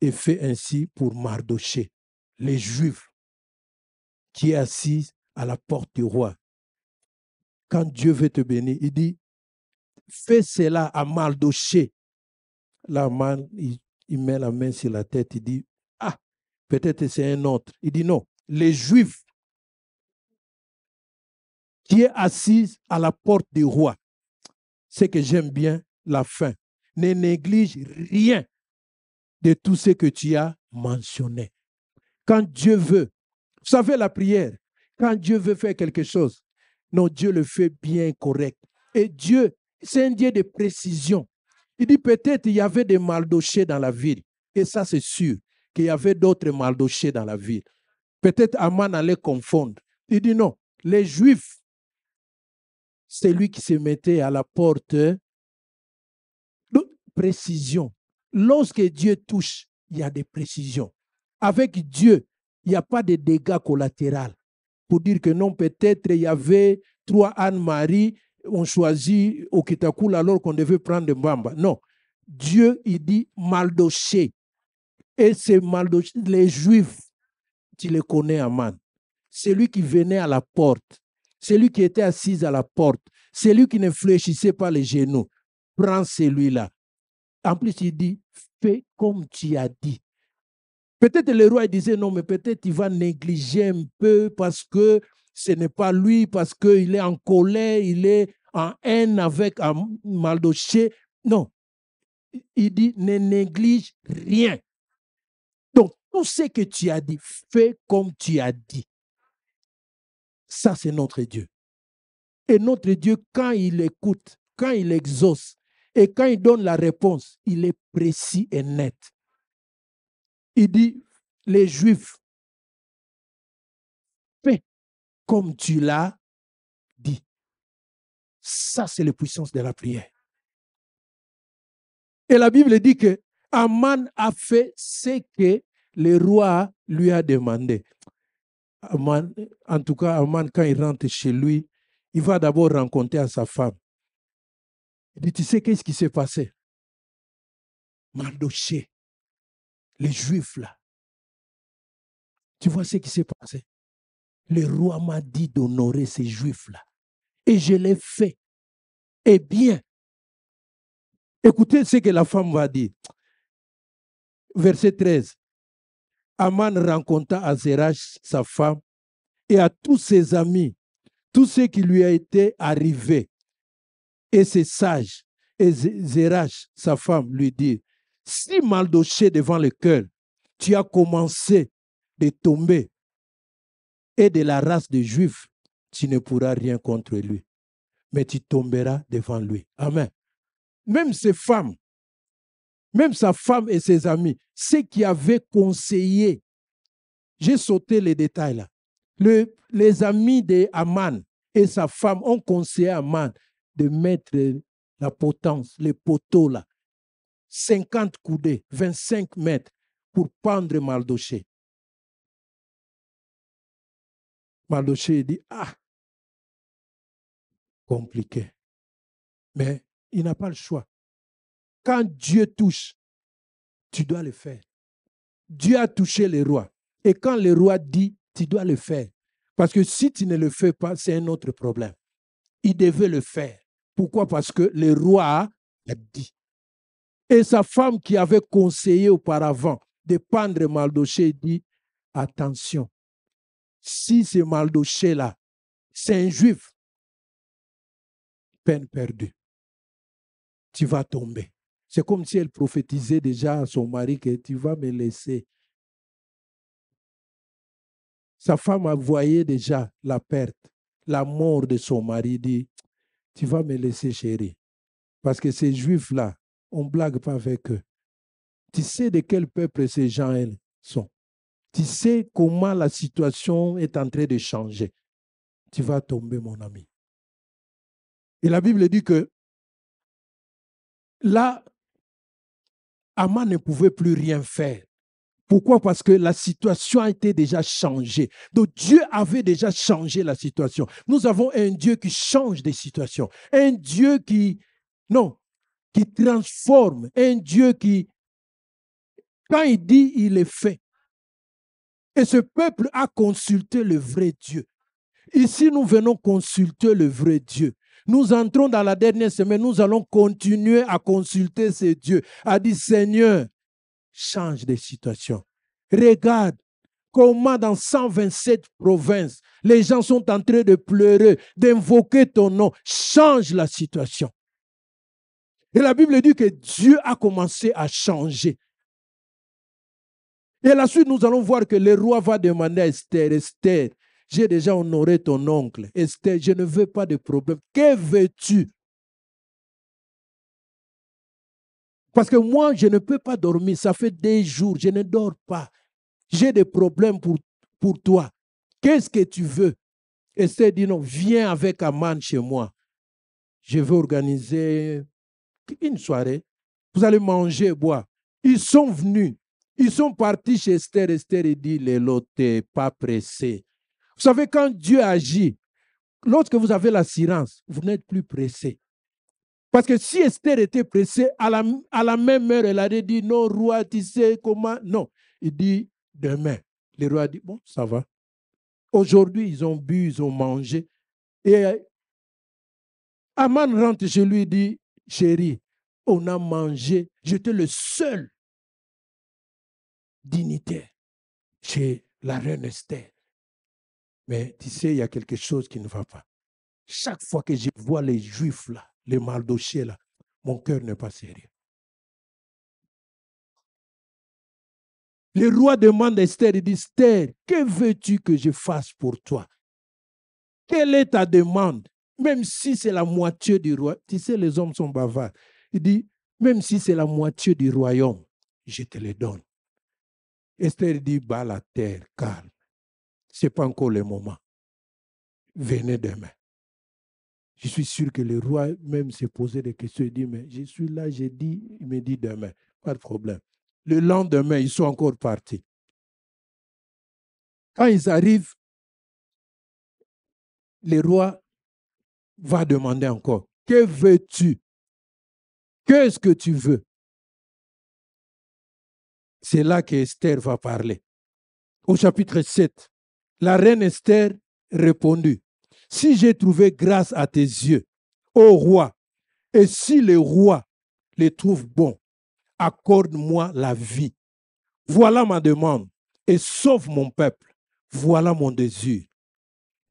et fais ainsi pour Mardoché, les Juifs, qui est assis à la porte du roi. Quand Dieu veut te bénir, il dit, fais cela à Maldoché. Là, il, il met la main sur la tête, il dit, ah, peut-être c'est un autre. Il dit non, les Juifs qui est assis à la porte du roi. C'est que j'aime bien la fin. Ne néglige rien de tout ce que tu as mentionné. Quand Dieu veut, vous savez la prière, quand Dieu veut faire quelque chose, non, Dieu le fait bien correct. Et Dieu c'est un Dieu de précision. Il dit peut-être qu'il y avait des maldochés dans la ville. Et ça, c'est sûr qu'il y avait d'autres maldochés dans la ville. Peut-être Aman allait confondre. Il dit non, les Juifs, c'est lui qui se mettait à la porte. Donc, précision. Lorsque Dieu touche, il y a des précisions. Avec Dieu, il n'y a pas de dégâts collatéraux. Pour dire que non, peut-être il y avait trois Anne-Marie on choisit Okitakul alors qu'on devait prendre Mbamba. Non. Dieu, il dit Maldoché. Et c'est Maldoché, les Juifs, tu les connais, C'est Celui qui venait à la porte, celui qui était assis à la porte, celui qui ne fléchissait pas les genoux, prends celui-là. En plus, il dit, fais comme tu as dit. Peut-être le roi disait non, mais peut-être il va négliger un peu parce que ce n'est pas lui parce qu'il est en colère, il est en haine avec un Maldoché. Non. Il dit ne néglige rien. Donc, tout ce que tu as dit, fais comme tu as dit. Ça, c'est notre Dieu. Et notre Dieu, quand il écoute, quand il exauce et quand il donne la réponse, il est précis et net. Il dit, les Juifs, comme tu l'as dit. Ça, c'est la puissance de la prière. Et la Bible dit que Aman a fait ce que le roi lui a demandé. en tout cas, Aman, quand il rentre chez lui, il va d'abord rencontrer sa femme. Il dit, tu sais qu'est-ce qui s'est passé Mardoché, les juifs là. Tu vois ce qui s'est passé le roi m'a dit d'honorer ces juifs-là. Et je l'ai fait. Eh bien, écoutez ce que la femme va dire. Verset 13. Aman rencontra à sa femme, et à tous ses amis, tout ce qui lui a été arrivé. Et ses sages, et Zérach sa femme, lui dit, si maldoché devant le cœur, tu as commencé de tomber et de la race des Juifs, tu ne pourras rien contre lui, mais tu tomberas devant lui. Amen. Même ses femmes, même sa femme et ses amis, ceux qui avaient conseillé, j'ai sauté les détails là. Le, les amis de et sa femme ont conseillé à Aman de mettre la potence, les poteaux là, 50 coudées, 25 mètres, pour pendre Mardoché. Mardoché dit, ah, compliqué. Mais il n'a pas le choix. Quand Dieu touche, tu dois le faire. Dieu a touché les rois. Et quand le roi dit, tu dois le faire. Parce que si tu ne le fais pas, c'est un autre problème. Il devait le faire. Pourquoi Parce que le roi l'a dit. Et sa femme qui avait conseillé auparavant de pendre maldoché dit, attention, si ce Maldoché-là, c'est un juif, peine perdue, tu vas tomber. C'est comme si elle prophétisait déjà à son mari que tu vas me laisser. Sa femme a voyé déjà la perte, la mort de son mari, dit, tu vas me laisser chérie. Parce que ces juifs-là, on ne blague pas avec eux. Tu sais de quel peuple ces gens sont tu sais comment la situation est en train de changer. Tu vas tomber, mon ami. Et la Bible dit que là, Aman ne pouvait plus rien faire. Pourquoi Parce que la situation a été déjà changée. Donc Dieu avait déjà changé la situation. Nous avons un Dieu qui change des situations. Un Dieu qui, non, qui transforme. Un Dieu qui, quand il dit, il est fait. Et ce peuple a consulté le vrai Dieu. Ici, nous venons consulter le vrai Dieu. Nous entrons dans la dernière semaine, nous allons continuer à consulter ce Dieu, à dire Seigneur, change de situation. Regarde comment dans 127 provinces, les gens sont en train de pleurer, d'invoquer ton nom. Change la situation. Et la Bible dit que Dieu a commencé à changer. Et la suite, nous allons voir que le roi va demander à Esther, Esther, j'ai déjà honoré ton oncle. Esther, je ne veux pas de problème. Que veux-tu Parce que moi, je ne peux pas dormir. Ça fait des jours, je ne dors pas. J'ai des problèmes pour, pour toi. Qu'est-ce que tu veux Esther dit non, viens avec Aman chez moi. Je veux organiser une soirée. Vous allez manger boire. Ils sont venus. Ils sont partis chez Esther. Esther dit, les lots, pas pressé. Vous savez, quand Dieu agit, lorsque vous avez la silence, vous n'êtes plus pressé. Parce que si Esther était pressée, à la, à la même heure, elle avait dit, non, roi, tu sais comment. Non, il dit, demain. Le roi dit, bon, ça va. Aujourd'hui, ils ont bu, ils ont mangé. Et euh, Aman rentre chez lui et dit, chérie, on a mangé. J'étais le seul dignité chez la reine Esther. Mais tu sais, il y a quelque chose qui ne va pas. Chaque fois que je vois les juifs là, les maldochés là, mon cœur n'est pas sérieux. Le roi demande à Esther, il dit, Esther, que veux-tu que je fasse pour toi Quelle est ta demande Même si c'est la moitié du roi, tu sais, les hommes sont bavards. Il dit, même si c'est la moitié du royaume, je te le donne. Esther dit, bas la terre, calme. Ce n'est pas encore le moment. Venez demain. Je suis sûr que le roi même s'est posé des questions. Il dit, mais je suis là, j'ai dit, il me dit demain. Pas de problème. Le lendemain, ils sont encore partis. Quand ils arrivent, le roi va demander encore, que veux-tu? Qu'est-ce que tu veux? C'est là que Esther va parler. Au chapitre 7, la reine Esther répondit, Si j'ai trouvé grâce à tes yeux, ô roi, et si le roi les trouve bons, accorde-moi la vie. Voilà ma demande et sauve mon peuple. Voilà mon désir.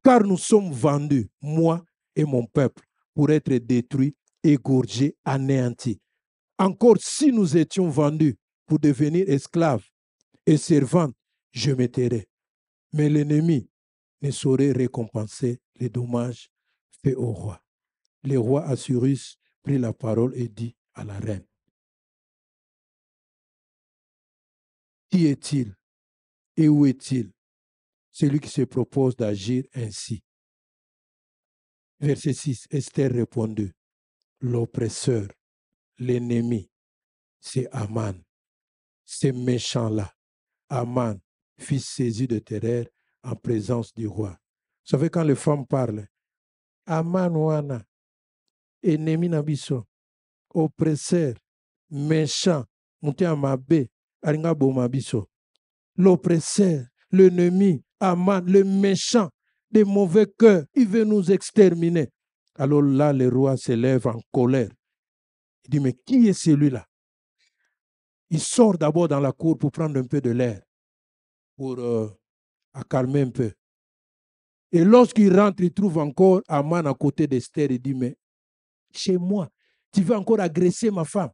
Car nous sommes vendus, moi et mon peuple, pour être détruits, égorgés, anéantis. Encore si nous étions vendus pour devenir esclave et servante, je m'étais. Mais l'ennemi ne saurait récompenser les dommages faits au roi. Le roi Assurus prit la parole et dit à la reine, Qui est-il et où est-il celui qui se propose d'agir ainsi Verset 6, Esther répondit, L'oppresseur, l'ennemi, c'est Aman, ces méchants-là. Aman fils saisi de terreur en présence du roi. Vous savez, quand les femmes parlent, Aman ennemi nabiso, oppresseur, méchant, L'oppresseur, l'ennemi, Aman, le méchant, des mauvais cœurs, il veut nous exterminer. Alors là, le roi s'élève en colère. Il dit, mais qui est celui-là il sort d'abord dans la cour pour prendre un peu de l'air, pour euh, accalmer un peu. Et lorsqu'il rentre, il trouve encore Aman à côté d'Esther. et dit, mais chez moi, tu veux encore agresser ma femme.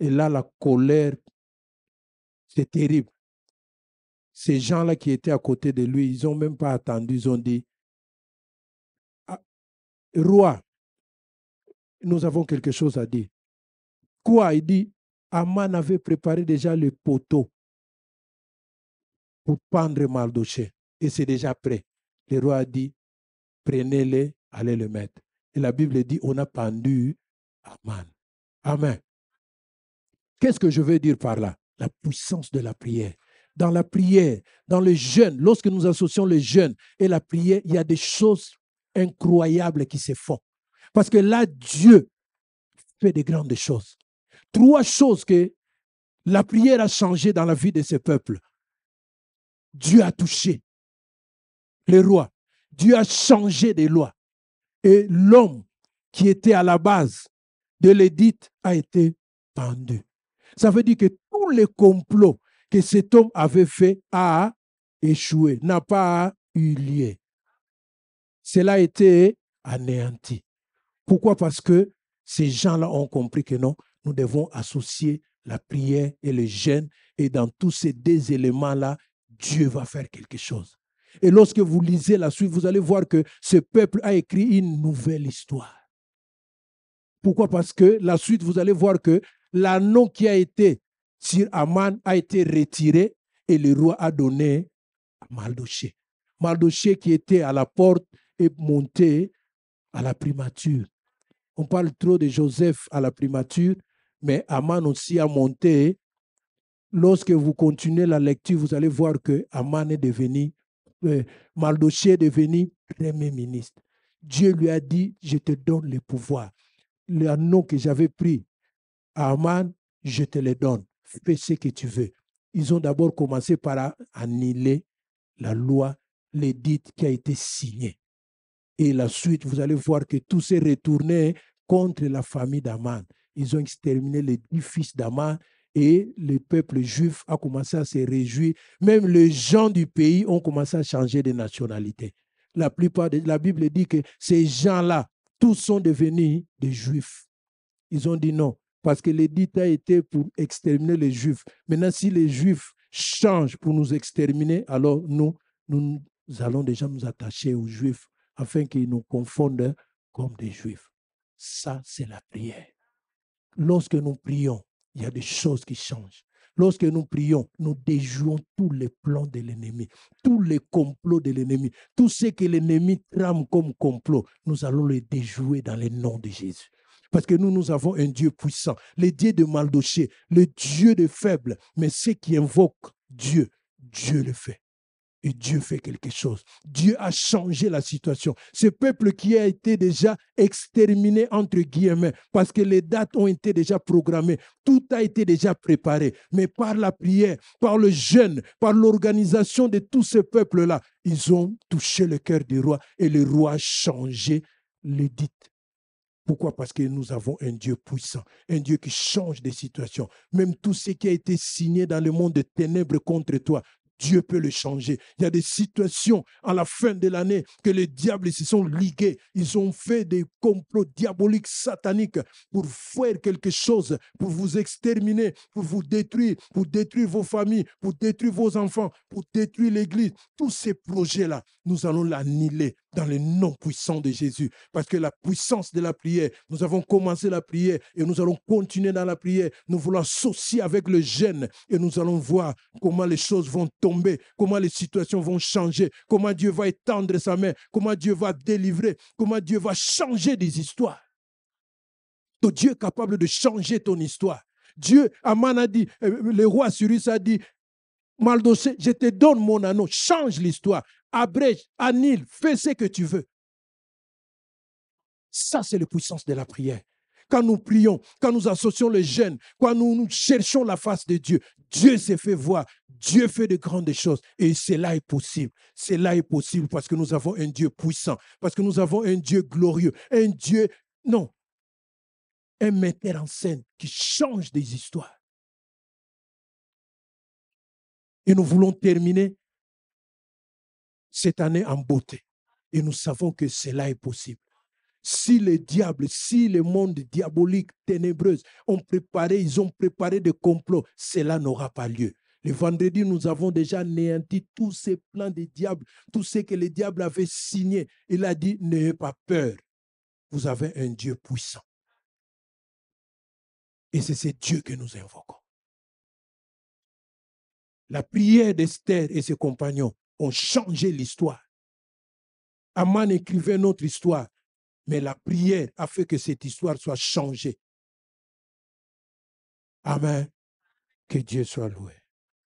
Et là, la colère, c'est terrible. Ces gens-là qui étaient à côté de lui, ils n'ont même pas attendu. Ils ont dit, ah, roi, nous avons quelque chose à dire. Quoi Il dit, Aman avait préparé déjà le poteau pour pendre Mardoché. Et c'est déjà prêt. Le roi a dit, prenez-le, allez le mettre. Et la Bible dit, on a pendu Aman. Amen. Qu'est-ce que je veux dire par là La puissance de la prière. Dans la prière, dans le jeûne, lorsque nous associons le jeûne et la prière, il y a des choses incroyables qui se font. Parce que là, Dieu fait de grandes choses trois choses que la prière a changé dans la vie de ce peuple. Dieu a touché les rois. Dieu a changé des lois. Et l'homme qui était à la base de l'édite a été pendu. Ça veut dire que tous les complots que cet homme avait fait a échoué, n'a pas eu lieu. Cela a été anéanti. Pourquoi Parce que ces gens-là ont compris que non, nous devons associer la prière et le jeûne. Et dans tous ces deux éléments-là, Dieu va faire quelque chose. Et lorsque vous lisez la suite, vous allez voir que ce peuple a écrit une nouvelle histoire. Pourquoi Parce que la suite, vous allez voir que l'anneau qui a été sur Aman a été retiré et le roi a donné à maldoché maldoché qui était à la porte est monté à la primature. On parle trop de Joseph à la primature, mais Aman aussi a monté. Lorsque vous continuez la lecture, vous allez voir que Aman est devenu, euh, est devenu premier ministre. Dieu lui a dit, je te donne le pouvoir. Le nom que j'avais pris à Aman, je te le donne. Fais ce que tu veux. Ils ont d'abord commencé par annuler la loi, l'édite qui a été signée. Et la suite, vous allez voir que tout s'est retourné contre la famille d'Aman. Ils ont exterminé les dix fils d'Ama et le peuple juif a commencé à se réjouir. Même les gens du pays ont commencé à changer de nationalité. La plupart de la Bible dit que ces gens-là, tous sont devenus des juifs. Ils ont dit non, parce que l'édit a été pour exterminer les juifs. Maintenant, si les juifs changent pour nous exterminer, alors nous, nous allons déjà nous attacher aux juifs afin qu'ils nous confondent comme des juifs. Ça, c'est la prière. Lorsque nous prions, il y a des choses qui changent. Lorsque nous prions, nous déjouons tous les plans de l'ennemi, tous les complots de l'ennemi, tout ce que l'ennemi trame comme complot, nous allons les déjouer dans le nom de Jésus. Parce que nous, nous avons un Dieu puissant, le Dieu de Maldoché, le Dieu de faible, mais ceux qui invoquent Dieu, Dieu le fait. Et Dieu fait quelque chose. Dieu a changé la situation. Ce peuple qui a été déjà exterminé, entre guillemets, parce que les dates ont été déjà programmées, tout a été déjà préparé. Mais par la prière, par le jeûne, par l'organisation de tout ce peuple-là, ils ont touché le cœur du roi et le roi a changé l'édite. Pourquoi Parce que nous avons un Dieu puissant, un Dieu qui change des situations. Même tout ce qui a été signé dans le monde de ténèbres contre toi, Dieu peut le changer. Il y a des situations à la fin de l'année que les diables se sont ligués. Ils ont fait des complots diaboliques, sataniques pour faire quelque chose, pour vous exterminer, pour vous détruire, pour détruire vos familles, pour détruire vos enfants, pour détruire l'Église. Tous ces projets-là, nous allons l'annuler dans le nom puissant de Jésus. Parce que la puissance de la prière, nous avons commencé la prière et nous allons continuer dans la prière. Nous voulons associer avec le gène et nous allons voir comment les choses vont tomber comment les situations vont changer, comment Dieu va étendre sa main, comment Dieu va délivrer, comment Dieu va changer des histoires. Ton Dieu est capable de changer ton histoire. Dieu, Aman a dit, euh, le roi Cyrus a dit, Maldoché, je te donne mon anneau, change l'histoire, abrège, annule, fais ce que tu veux. Ça, c'est la puissance de la prière. Quand nous prions, quand nous associons les jeunes, quand nous, nous cherchons la face de Dieu, Dieu s'est fait voir, Dieu fait de grandes choses et cela est possible. Cela est possible parce que nous avons un Dieu puissant, parce que nous avons un Dieu glorieux, un Dieu, non, un metteur en scène qui change des histoires. Et nous voulons terminer cette année en beauté. Et nous savons que cela est possible. Si les diables, si le monde diabolique, ténébreux, ont préparé, ils ont préparé des complots, cela n'aura pas lieu. Le vendredi, nous avons déjà néanti tous ces plans des diables, tout ce que le diable avait signé. Il a dit, n'ayez pas peur. Vous avez un Dieu puissant. Et c'est ce Dieu que nous invoquons. La prière d'Esther et ses compagnons ont changé l'histoire. Aman écrivait notre histoire, mais la prière a fait que cette histoire soit changée. Amen. Que Dieu soit loué.